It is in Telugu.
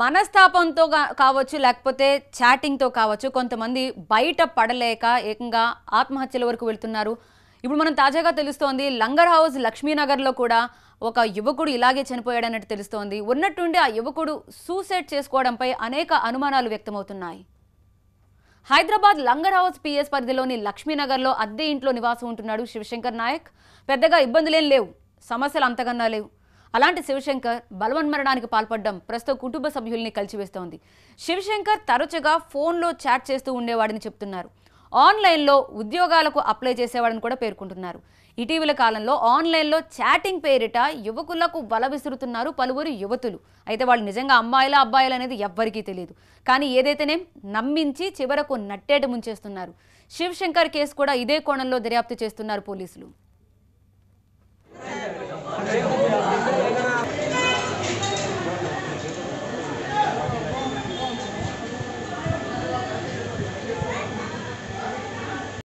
మనస్తాపంతో కావచ్చు లేకపోతే చాటింగ్తో కావచ్చు కొంతమంది బయట పడలేక ఏకంగా ఆత్మహత్యల వరకు వెళ్తున్నారు ఇప్పుడు మనం తాజాగా తెలుస్తోంది లంగర్ హౌస్ లక్ష్మీనగర్లో కూడా ఒక యువకుడు ఇలాగే చనిపోయాడన్నట్టు తెలుస్తోంది ఉన్నట్టుండి ఆ యువకుడు సూసైడ్ చేసుకోవడంపై అనేక అనుమానాలు వ్యక్తమవుతున్నాయి హైదరాబాద్ లంగర్ హౌస్ పిఎస్ పరిధిలోని లక్ష్మీనగర్లో అద్దె ఇంట్లో నివాసం ఉంటున్నాడు శివశంకర్ నాయక్ పెద్దగా ఇబ్బందులేం లేవు సమస్యలు అంతకన్నా లేవు అలాంటి శివశంకర్ బలవన్మరణానికి పాల్పడడం ప్రస్తుతం కుటుంబ సభ్యుల్ని కలిసివేస్తోంది శివశంకర్ తరచుగా ఫోన్లో చాట్ చేస్తూ ఉండేవాడని చెప్తున్నారు ఆన్లైన్లో ఉద్యోగాలకు అప్లై చేసేవాడని కూడా పేర్కొంటున్నారు ఇటీవల కాలంలో ఆన్లైన్లో చాటింగ్ పేరిట యువకులకు బల విసురుతున్నారు పలువురు యువతులు అయితే వాళ్ళు నిజంగా అమ్మాయిల అబ్బాయిలు అనేది ఎవ్వరికీ తెలియదు కానీ ఏదైతేనే నమ్మించి చివరకు నట్టేట ముంచేస్తున్నారు శివశంకర్ కేసు కూడా ఇదే కోణంలో దర్యాప్తు చేస్తున్నారు పోలీసులు